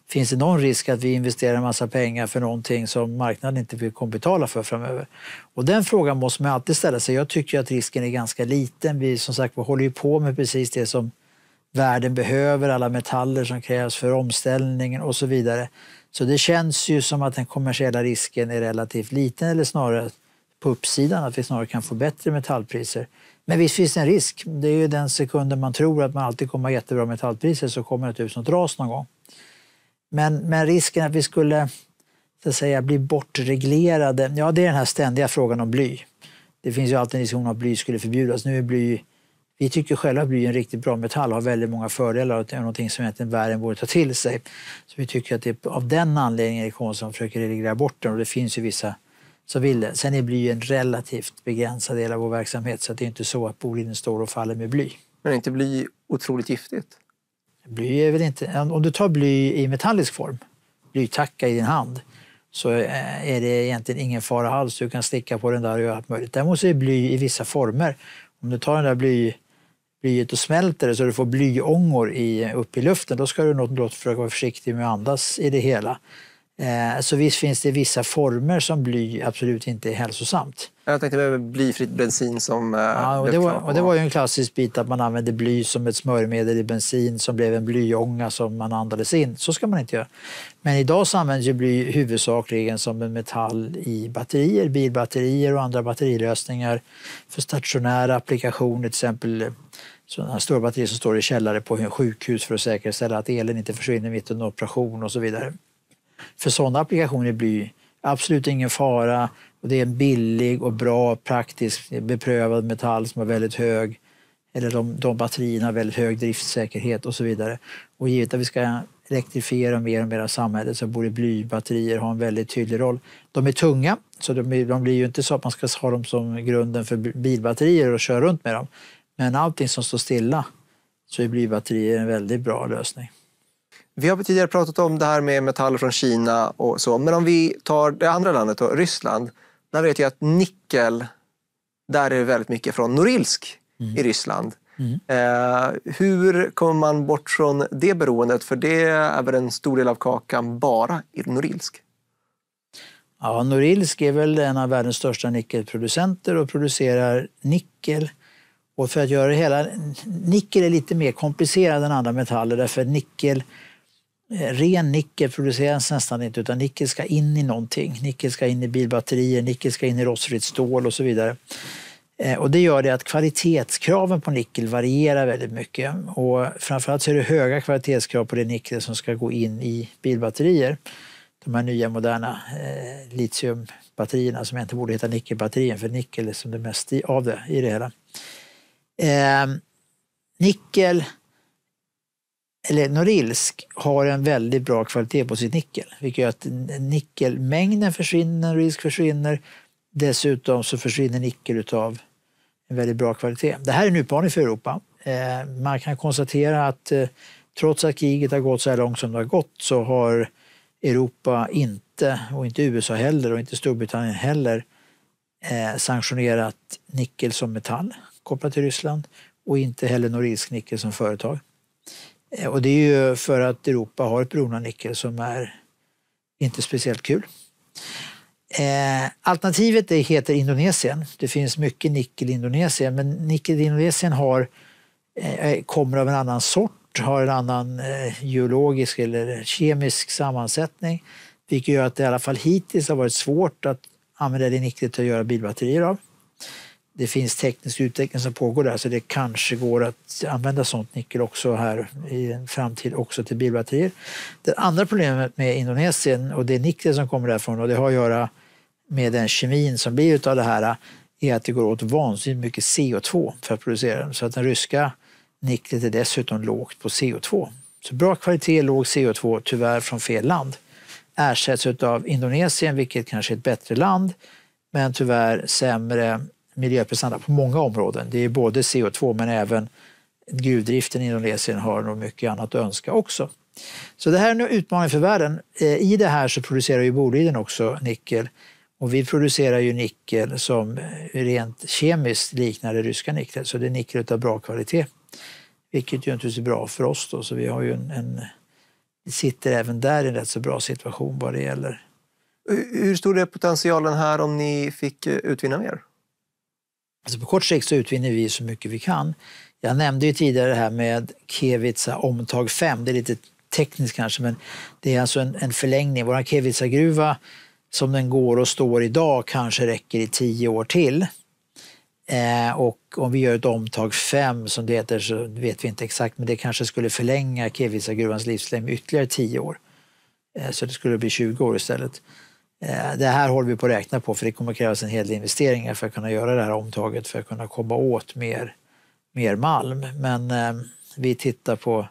Finns det någon risk att vi investerar en massa pengar för någonting som marknaden inte vill betala för framöver? Och den frågan måste man alltid ställa sig. Jag tycker att risken är ganska liten. Vi som sagt håller ju på med precis det som världen behöver, alla metaller som krävs för omställningen och så vidare. Så det känns ju som att den kommersiella risken är relativt liten eller snarare på uppsidan, att vi snarare kan få bättre metallpriser. Men visst finns det en risk. Det är ju den sekunden man tror att man alltid kommer ha jättebra metallpriser så kommer det ut som ras någon gång. Men, men risken att vi skulle så att säga, bli bortreglerade, ja det är den här ständiga frågan om bly. Det finns ju alltid en diskussion om att bly skulle förbjudas. Nu är bly vi tycker själva att bly är en riktigt bra metall, har väldigt många fördelar och är någonting som egentligen världen borde ta till sig. Så vi tycker att det är av den anledningen Erik Hansson försöker reglera bort den och det finns ju vissa som vill det. Sen är bly en relativt begränsad del av vår verksamhet så det är inte så att Boliden står och faller med bly. Men är inte bly otroligt giftigt? Bly är väl inte... Om du tar bly i metallisk form, blytacka i din hand, så eh, är det egentligen ingen fara alls. Du kan sticka på den där och göra allt möjligt. Däremot så är bly i vissa former. Om du tar den där bly blyet och smälter det så du får blyångor i, upp i luften, då ska du nog försöka vara försiktig med att andas i det hela. Eh, så visst finns det vissa former som bly absolut inte är hälsosamt. Jag tänkte på blyfritt bensin som... Eh, ja, och det, var, och det var ju en klassisk bit att man använde bly som ett smörjmedel i bensin som blev en blyånga som man andades in. Så ska man inte göra. Men idag så används ju bly huvudsakligen som en metall i batterier, bilbatterier och andra batterilösningar för stationära applikationer, till exempel eh, sådana stora batterier som står i källare på sjukhus för att säkerställa att elen inte försvinner mitt under operation och så vidare. För sådana applikationer blir absolut ingen fara. Och det är en billig och bra, praktisk, beprövad metall som har väldigt hög eller de, de batterierna har väldigt hög driftsäkerhet och så vidare. Och givet att vi ska elektrifiera mer och mer av samhället så borde blybatterier ha en väldigt tydlig roll. De är tunga, så de, de blir ju inte så att man ska ha dem som grunden för bilbatterier och köra runt med dem. Men allting som står stilla så är blybatterier en väldigt bra lösning. Vi har tidigare pratat om det här med metaller från Kina och så. Men om vi tar det andra landet, då, Ryssland. Där vet jag att nickel, där är det väldigt mycket från Norilsk mm. i Ryssland. Mm. Eh, hur kommer man bort från det beroendet? För det är väl en stor del av kakan bara i Norilsk? Ja, Norilsk är väl en av världens största nickelproducenter och producerar nickel. Och för att göra hela... Nickel är lite mer komplicerad än andra metaller därför nickel Eh, ren nickel produceras nästan inte utan nickel ska in i någonting. Nickel ska in i bilbatterier, nickel ska in i rostfritt stål och så vidare. Eh, och det gör det att kvalitetskraven på nickel varierar väldigt mycket. Och framförallt så är det höga kvalitetskrav på det nickel som ska gå in i bilbatterier. De här nya moderna eh, litiumbatterierna som inte borde heta nickelbatterier för nickel är som det mesta av det i det hela. Eh, nickel eller Norilsk har en väldigt bra kvalitet på sitt nickel. Vilket gör att nickelmängden försvinner, risk försvinner. Dessutom så försvinner nickel av en väldigt bra kvalitet. Det här är en utmaning för Europa. Eh, man kan konstatera att eh, trots att kriget har gått så här långt som det har gått så har Europa inte, och inte USA heller och inte Storbritannien heller, eh, sanktionerat nickel som metall kopplat till Ryssland och inte heller Norilsk nickel som företag. Eh, och det är ju för att Europa har ett beroende av nickel som är inte speciellt kul. Eh, alternativet heter Indonesien. Det finns mycket nickel i Indonesien men nickel i Indonesien har, eh, kommer av en annan sort, har en annan geologisk eller kemisk sammansättning vilket gör att det i alla fall hittills har varit svårt att använda det nicklet till att göra bilbatterier av det finns teknisk utveckling som pågår där så det kanske går att använda sånt nickel också här i en framtid också till bilbatterier. Det andra problemet med Indonesien och det nickel som kommer därifrån och det har att göra med den kemin som blir utav det här är att det går åt vansinnigt mycket CO2 för att producera den. Så att den ryska nicklet är dessutom lågt på CO2. Så bra kvalitet, låg CO2, tyvärr från fel land. Ersätts av Indonesien, vilket kanske är ett bättre land, men tyvärr sämre miljöprestanda på många områden. Det är både CO2 men även gruvdriften i Indonesien har nog mycket annat att önska också. Så det här är en utmaning för världen. Eh, I det här så producerar ju Boliden också nickel och vi producerar ju nickel som eh, rent kemiskt liknar det ryska nickel, så det är nickel av bra kvalitet. Vilket ju naturligtvis är bra för oss då, så vi har ju en, en sitter även där i en rätt så bra situation vad det gäller. Hur stor är potentialen här om ni fick eh, utvinna mer? Alltså på kort sikt så utvinner vi så mycket vi kan. Jag nämnde ju tidigare det här med Kevitsa omtag 5. Det är lite tekniskt kanske, men det är alltså en, en förlängning. Vår Kevitsa-gruva som den går och står idag kanske räcker i tio år till. Eh, och om vi gör ett omtag 5 som det heter så vet vi inte exakt, men det kanske skulle förlänga Kevitsa-gruvans livslängd ytterligare tio år. Eh, så det skulle bli 20 år istället. Eh, det här håller vi på att räkna på för det kommer krävas en hel del investeringar för att kunna göra det här omtaget för att kunna komma åt mer, mer malm. Men eh, vi tittar på,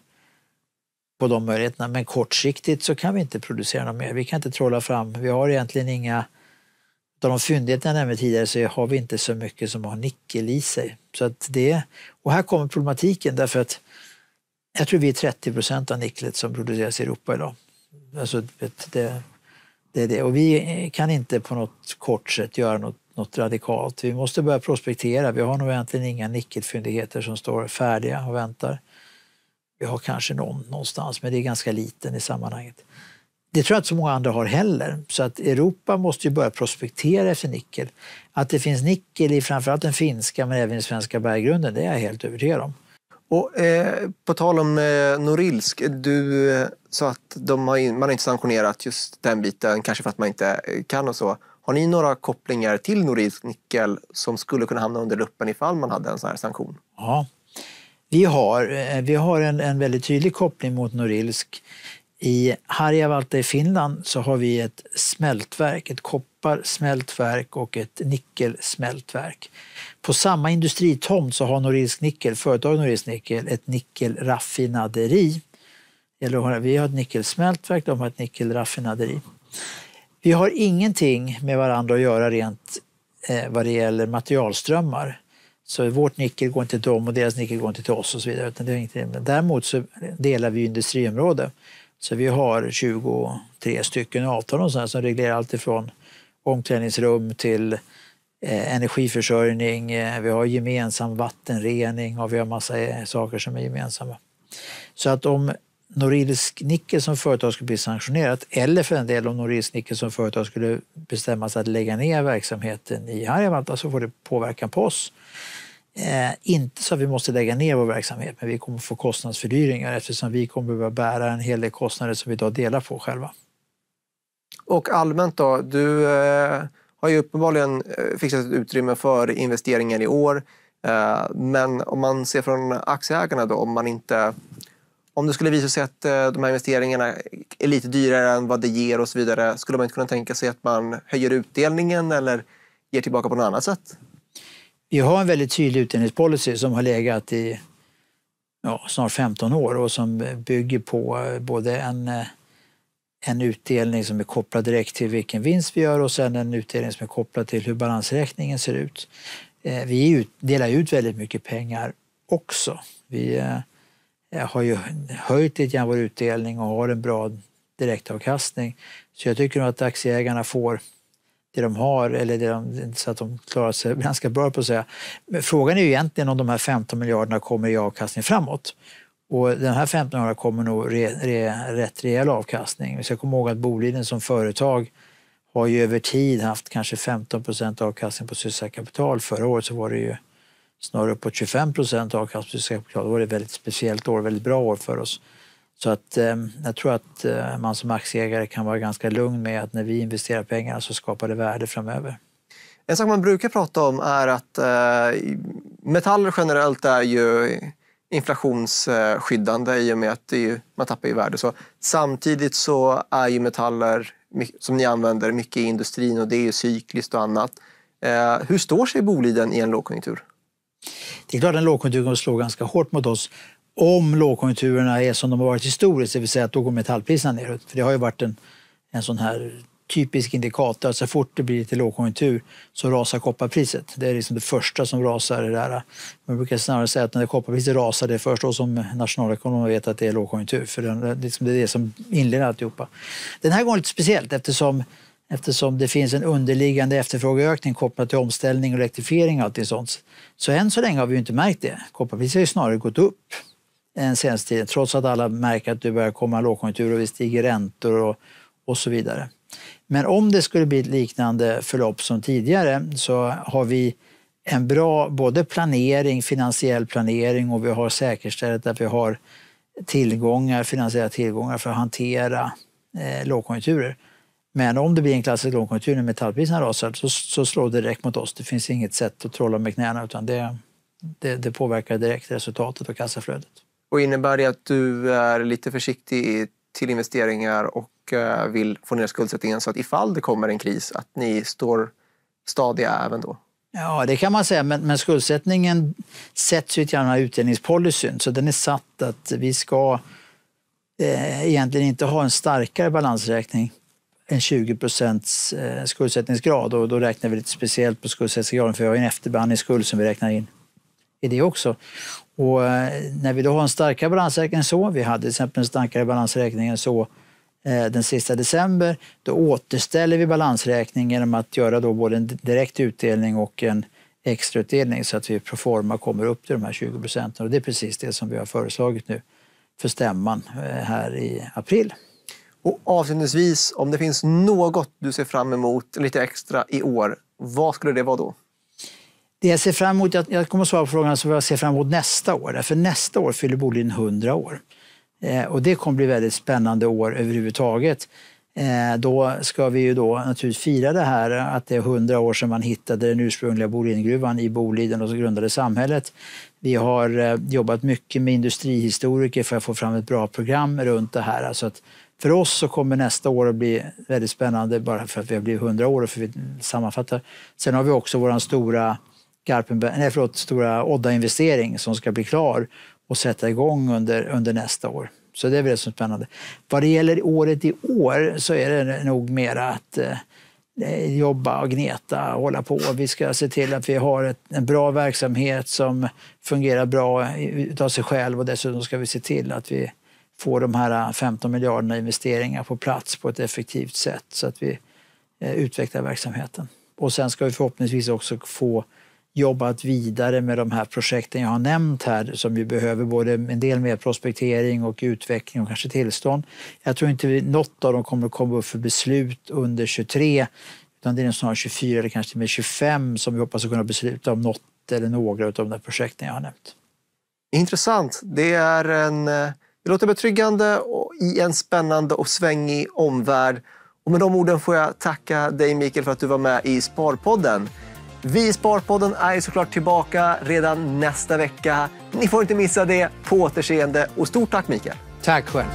på de möjligheterna. Men kortsiktigt så kan vi inte producera något mer. Vi kan inte trolla fram. Vi har egentligen inga av de fyndigheter jag nämnde tidigare så har vi inte så mycket som har nickel i sig. Så att det, och här kommer problematiken därför att jag tror vi är 30 procent av nicklet som produceras i Europa idag. Alltså det, det är det. Och vi eh, kan inte på något kort sätt göra något, något radikalt. Vi måste börja prospektera. Vi har nog egentligen inga nickelfyndigheter som står färdiga och väntar. Vi har kanske någon någonstans, men det är ganska liten i sammanhanget. Det tror jag inte så många andra har heller. Så att Europa måste ju börja prospektera efter nickel. Att det finns nickel i framförallt den finska men även i svenska berggrunden, det är jag helt övertygad om. Och, eh, på tal om eh, Norilsk, du eh, sa att de har in, man har inte sanktionerat just den biten, kanske för att man inte eh, kan och så. Har ni några kopplingar till Norilsk nickel som skulle kunna hamna under luppen ifall man hade en sån här sanktion? Ja, vi har, eh, vi har en, en väldigt tydlig koppling mot Norilsk i Harjavalta i Finland så har vi ett smältverk, ett kopparsmältverk och ett nickelsmältverk. På samma industritomt så har Norilsk Nickel, företaget Norilsk Nickel, ett nickelraffinaderi. Eller, vi har ett nickelsmältverk, de har ett nickelraffinaderi. Vi har ingenting med varandra att göra rent eh, vad det gäller materialströmmar. Så vårt nickel går inte till dem och deras nickel går inte till oss och så vidare. Utan det är däremot så delar vi industriområde. Så vi har 23 stycken avtal och som reglerar allt ifrån omklädningsrum till eh, energiförsörjning. Eh, vi har gemensam vattenrening och vi har massa eh, saker som är gemensamma. Så att om Norilsk Nickel som företag skulle bli sanktionerat eller för en del om Norilsk Nickel som företag skulle bestämma sig att lägga ner verksamheten i Harjavalta så får det påverkan på oss. Eh, inte så att vi måste lägga ner vår verksamhet, men vi kommer få kostnadsfördyringar eftersom vi kommer behöva bära en hel del kostnader som vi idag delar på själva. Och allmänt då, du eh, har ju uppenbarligen eh, fixat ett utrymme för investeringar i år. Eh, men om man ser från aktieägarna då, om man inte om det skulle visa sig att eh, de här investeringarna är lite dyrare än vad det ger och så vidare, skulle man inte kunna tänka sig att man höjer utdelningen eller ger tillbaka på något annat sätt? vi har en väldigt tydlig utdelningspolicy som har legat i ja, snart 15 år och som bygger på eh, både en, eh, en utdelning som är kopplad direkt till vilken vinst vi gör och sen en utdelning som är kopplad till hur balansräkningen ser ut. Eh, vi ut, delar ut väldigt mycket pengar också. Vi har ju höjt lite grann vår utdelning och har en bra direktavkastning. Så jag tycker nog att aktieägarna får det de har eller de, så att de klarar sig ganska bra på att säga. Men frågan är ju egentligen om de här 15 miljarderna kommer i avkastning framåt. Och den här 15 miljarderna kommer nog re, re, rätt rejäl avkastning. Vi ska komma ihåg att Boliden som företag har ju över tid haft kanske 15 procent avkastning på sysselsatt kapital. Förra året så var det ju snarare uppåt 25 procent avkastning på sysselsatt kapital. Då var det ett väldigt speciellt år, väldigt bra år för oss. Så att eh, jag tror att eh, man som aktieägare kan vara ganska lugn med att när vi investerar pengarna så skapar det värde framöver. En sak man brukar prata om är att eh, metaller generellt är ju inflationsskyddande i och med att ju, man tappar i värde. Så, samtidigt så är ju metaller som ni använder mycket i industrin och det är ju cykliskt och annat. Eh, hur står sig Boliden i en lågkonjunktur? Det är klart en lågkonjunktur kommer slå ganska hårt mot oss om lågkonjunkturerna är som de har varit historiskt, det vill säga att då går metallpriserna neråt. För det har ju varit en, en sån här typisk indikator. Så fort det blir lite lågkonjunktur så rasar kopparpriset. Det är liksom det första som rasar. Det där. Man brukar snarare säga att när kopparpriset rasar, det är först då som nationalekonomer vet att det är lågkonjunktur. För det är liksom det som inleder alltihopa. Den här gången lite speciellt eftersom eftersom det finns en underliggande efterfrågeökning kopplat till omställning och elektrifiering och allt sånt. Så än så länge har vi inte märkt det. Kopparpriset har ju snarare gått upp den senaste tiden, trots att alla märker att det börjar komma lågkonjunktur och vi stiger räntor och, och så vidare. Men om det skulle bli ett liknande förlopp som tidigare så har vi en bra både planering, finansiell planering och vi har säkerställt att vi har tillgångar, finansiella tillgångar för att hantera eh, lågkonjunkturer. Men om det blir en klassisk lågkonjunktur när metallpriserna rasar så, så slår det direkt mot oss. Det finns inget sätt att trolla med knäna utan det, det, det påverkar direkt resultatet och kassaflödet. Och innebär det att du är lite försiktig till investeringar och eh, vill få ner skuldsättningen så att ifall det kommer en kris, att ni står stadiga även då? Ja, det kan man säga, men, men skuldsättningen sätts ju utifrån utdelningspolicyn, så den är satt att vi ska eh, egentligen inte ha en starkare balansräkning än 20 procents eh, skuldsättningsgrad. Och då räknar vi lite speciellt på skuldsättningsgraden, för vi har en efterbehandlingsskuld som vi räknar in i det också. Och eh, när vi då har en starkare balansräkning än så, vi hade till exempel en starkare balansräkning än så eh, den sista december, då återställer vi balansräkningen genom att göra då både en direkt utdelning och en extrautdelning så att vi proforma kommer upp till de här 20 procenten. Och det är precis det som vi har föreslagit nu för stämman eh, här i april. Och avslutningsvis, om det finns något du ser fram emot lite extra i år, vad skulle det vara då? Det jag ser fram emot, jag kommer att svara på frågan, så vad jag ser fram emot nästa år. För nästa år fyller Boliden 100 år. Eh, och det kommer bli väldigt spännande år överhuvudtaget. Eh, då ska vi ju då naturligtvis fira det här att det är 100 år sedan man hittade den ursprungliga Bolidengruvan i Boliden och så grundade samhället. Vi har eh, jobbat mycket med industrihistoriker för att få fram ett bra program runt det här. Alltså att för oss så kommer nästa år att bli väldigt spännande bara för att vi har blivit 100 år och för att vi sammanfattar. Sen har vi också vår stora Garpenberg, nej, förlåt, stora Odda investering som ska bli klar och sätta igång under, under nästa år. Så det är väl det som är spännande. Vad det gäller året i år så är det nog mera att eh, jobba och gneta och hålla på. Vi ska se till att vi har ett, en bra verksamhet som fungerar bra utav sig själv och dessutom ska vi se till att vi får de här 15 eh, miljarderna investeringar på plats på ett effektivt sätt så att vi eh, utvecklar verksamheten. Och sen ska vi förhoppningsvis också få jobbat vidare med de här projekten jag har nämnt här som ju behöver både en del mer prospektering och utveckling och kanske tillstånd. Jag tror inte något av dem kommer att komma upp för beslut under 23 utan det är snarare 24 eller kanske med 25 som vi hoppas att kunna besluta om något eller några av de här projekten jag har nämnt. Intressant. Det, är en, det låter betryggande och i en spännande och svängig omvärld. Och med de orden får jag tacka dig Mikael för att du var med i Sparpodden. Vi i Sparpodden är ju såklart tillbaka redan nästa vecka. Ni får inte missa det. På återseende och stort tack Mikael. Tack själv.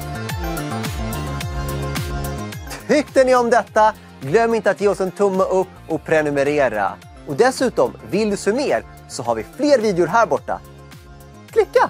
Tyckte ni om detta? Glöm inte att ge oss en tumme upp och prenumerera. Och dessutom, vill du se mer så har vi fler videor här borta. Klicka!